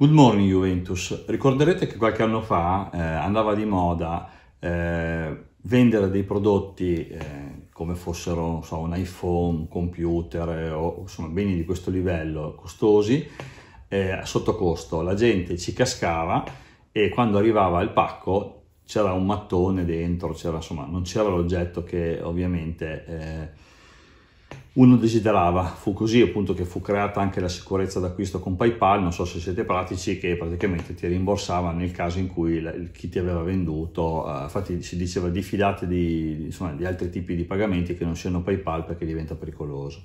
Good morning Juventus. Ricorderete che qualche anno fa eh, andava di moda eh, vendere dei prodotti eh, come fossero so, un iPhone, un computer eh, o insomma, beni di questo livello costosi eh, a sottocosto. La gente ci cascava e quando arrivava il pacco c'era un mattone dentro, c'era, insomma, non c'era l'oggetto che ovviamente eh, uno desiderava, fu così appunto che fu creata anche la sicurezza d'acquisto con PayPal, non so se siete pratici, che praticamente ti rimborsava nel caso in cui chi ti aveva venduto, uh, infatti si diceva diffidate di, insomma, di altri tipi di pagamenti che non siano PayPal perché diventa pericoloso.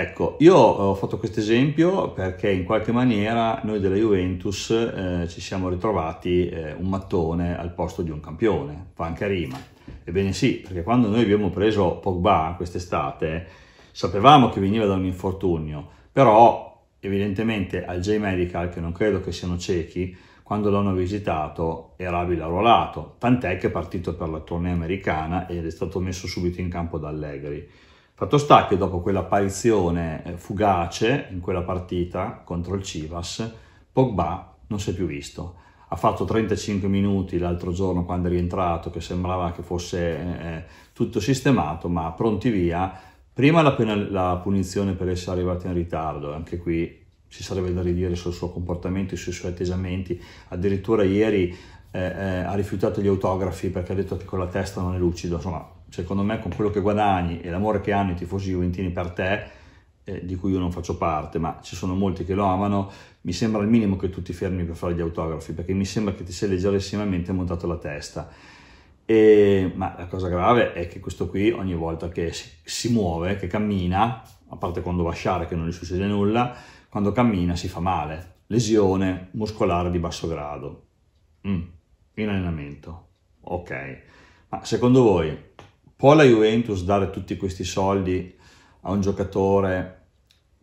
Ecco, io ho fatto questo esempio perché in qualche maniera noi della Juventus eh, ci siamo ritrovati eh, un mattone al posto di un campione, fa anche rima. Ebbene sì, perché quando noi abbiamo preso Pogba quest'estate sapevamo che veniva da un infortunio, però evidentemente al J-Medical, che non credo che siano ciechi, quando l'hanno visitato era abilarolato, tant'è che è partito per la tournée americana ed è stato messo subito in campo da Allegri. Fatto sta che dopo quell'apparizione eh, fugace in quella partita contro il Civas, Pogba non si è più visto. Ha fatto 35 minuti l'altro giorno quando è rientrato, che sembrava che fosse eh, eh, tutto sistemato, ma pronti via. Prima la, penal- la punizione per essere arrivati in ritardo, anche qui ci sarebbe da ridire sul suo comportamento, sui suoi atteggiamenti. Addirittura ieri eh, eh, ha rifiutato gli autografi perché ha detto che con la testa non è lucido, insomma secondo me con quello che guadagni e l'amore che hanno i tifosi juventini per te, eh, di cui io non faccio parte, ma ci sono molti che lo amano, mi sembra il minimo che tu ti fermi per fare gli autografi, perché mi sembra che ti sei leggerissimamente montato la testa. E, ma la cosa grave è che questo qui ogni volta che si, si muove, che cammina, a parte quando va a sciare che non gli succede nulla, quando cammina si fa male, lesione muscolare di basso grado. Mm in allenamento. Ok, ma secondo voi può la Juventus dare tutti questi soldi a un giocatore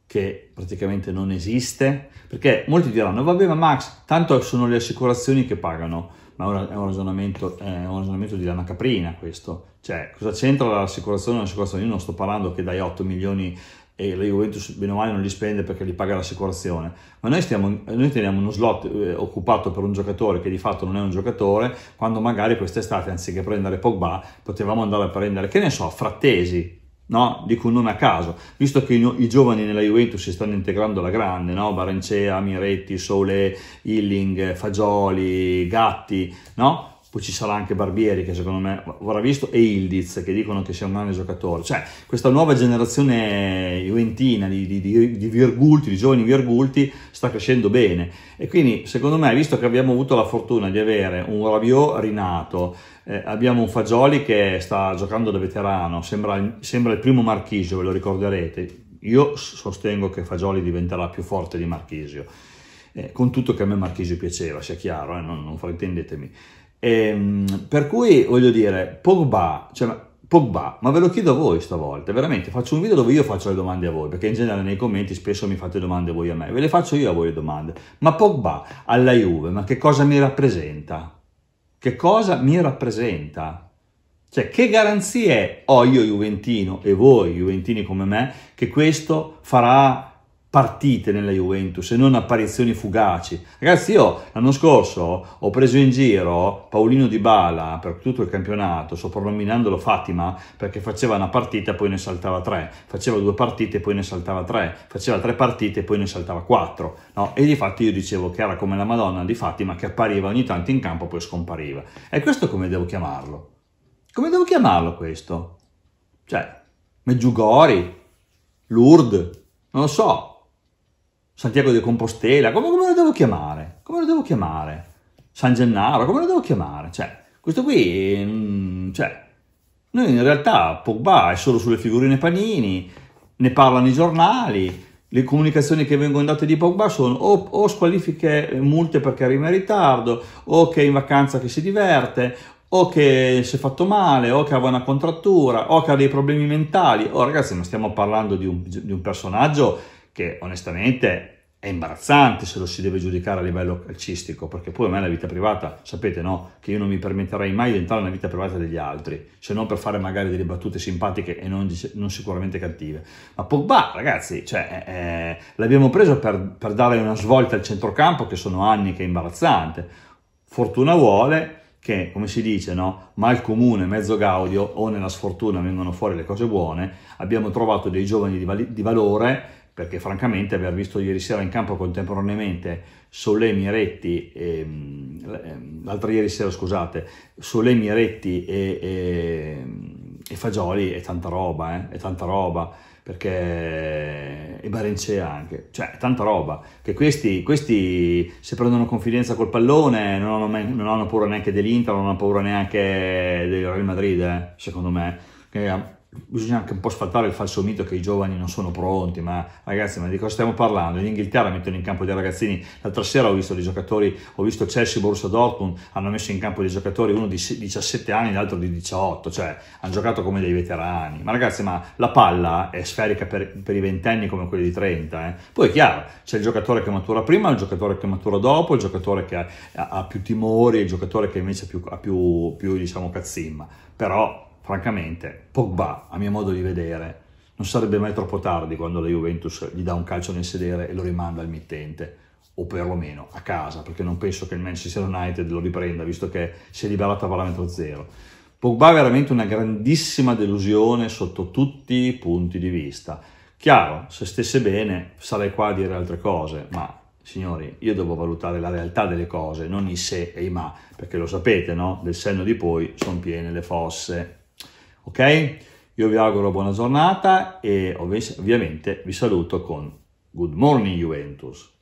che praticamente non esiste? Perché molti diranno, vabbè ma Max, tanto sono le assicurazioni che pagano, ma è un ragionamento, è un ragionamento di lana caprina questo. Cioè, cosa c'entra l'assicurazione? io non sto parlando che dai 8 milioni e la Juventus bene o male non li spende perché li paga l'assicurazione, ma noi, stiamo, noi teniamo uno slot eh, occupato per un giocatore che di fatto non è un giocatore, quando magari quest'estate anziché prendere Pogba potevamo andare a prendere, che ne so, Frattesi, no? dico un nome a caso, visto che i, giovani nella Juventus si stanno integrando alla grande, no? Barancea, Miretti, Sole, Illing, Fagioli, Gatti, no? poi ci sarà anche Barbieri che secondo me avrà visto e Ildiz che dicono che sia un grande giocatore cioè questa nuova generazione juventina di, di, di, di, virgulti di giovani virgulti sta crescendo bene e quindi secondo me visto che abbiamo avuto la fortuna di avere un Rabiot rinato eh, abbiamo un Fagioli che sta giocando da veterano sembra, sembra il primo Marchisio ve lo ricorderete io sostengo che Fagioli diventerà più forte di Marchisio eh, con tutto che a me Marchisio piaceva sia chiaro eh, non, non fraintendetemi Ehm, per cui voglio dire, Pogba, cioè, Pogba, ma ve lo chiedo a voi stavolta, veramente, faccio un video dove io faccio le domande a voi, perché in generale nei commenti spesso mi fate domande voi a me, ve le faccio io a voi le domande, ma Pogba alla Juve, ma che cosa mi rappresenta? Che cosa mi rappresenta? Cioè, che garanzie ho io Juventino e voi Juventini come me che questo farà partite nella Juventus e non apparizioni fugaci. Ragazzi, io l'anno scorso ho preso in giro Paolino Di Bala per tutto il campionato, soprannominandolo Fatima, perché faceva una partita e poi ne saltava tre, faceva due partite e poi ne saltava tre, faceva tre partite e poi ne saltava quattro. No? E di fatto io dicevo che era come la Madonna di Fatima che appariva ogni tanto in campo e poi scompariva. E questo come devo chiamarlo? Come devo chiamarlo questo? Cioè, Meggiugori, Lourdes, non lo so, Santiago di Compostela, come, come, lo devo chiamare? Come lo devo chiamare? San Gennaro, come lo devo chiamare? Cioè, questo qui, mm, cioè, noi in realtà Pogba è solo sulle figurine panini, ne parlano i giornali, le comunicazioni che vengono date di Pogba sono o, o squalifiche multe perché arriva in ritardo, o che è in vacanza che si diverte, o che si è fatto male, o che aveva una contrattura, o che ha dei problemi mentali. Oh ragazzi, ma stiamo parlando di un, di un personaggio che onestamente è imbarazzante se lo si deve giudicare a livello calcistico, perché poi a me la vita privata, sapete no, che io non mi permetterei mai di entrare nella vita privata degli altri, se non per fare magari delle battute simpatiche e non, non sicuramente cattive. Ma Pogba, ragazzi, cioè, eh, eh, l'abbiamo preso per, per dare una svolta al centrocampo, che sono anni che è imbarazzante. Fortuna vuole che, come si dice, no? mal comune, mezzo gaudio o nella sfortuna vengono fuori le cose buone, abbiamo trovato dei giovani di, val- di valore perché francamente aver visto ieri sera in campo contemporaneamente Solé Miretti, e, mm, ehm, l'altro ieri sera scusate, Solé Miretti e, e, mm, e Fagioli è tanta roba, eh? è tanta roba, perché e Barencea anche, cioè è tanta roba, che questi, questi se prendono confidenza col pallone non hanno, mai, non hanno paura neanche dell'Inter, non hanno paura neanche del Real Madrid, eh? secondo me, bisogna anche un po' sfatare il falso mito che i giovani non sono pronti, ma ragazzi, ma di cosa stiamo parlando? In Inghilterra mettono in campo dei ragazzini, l'altra sera ho visto dei giocatori, ho visto Chelsea, Borussia Dortmund, hanno messo in campo dei giocatori, uno di 17 anni, l'altro di 18, cioè hanno giocato come dei veterani, ma ragazzi, ma la palla è sferica per, per i ventenni come quelli di 30, eh? poi è chiaro, c'è il giocatore che matura prima, il giocatore che matura dopo, il giocatore che ha, ha, ha più timori, il giocatore che invece ha più, ha più, più diciamo, cazzimma, però francamente, Pogba, a mio modo di vedere, non sarebbe mai troppo tardi quando la Juventus gli dà un calcio nel sedere e lo rimanda al mittente o perlomeno a casa, perché non penso che il Manchester United lo riprenda, visto che si è liberato a parametro zero. Pogba è veramente una grandissima delusione sotto tutti i punti di vista. Chiaro, se stesse bene sarei qua a dire altre cose, ma signori, io devo valutare la realtà delle cose, non i se e i ma, perché lo sapete, no? Del senno di poi sono piene le fosse ok? Io vi auguro buona giornata e ovviamente vi saluto con Good Morning Juventus.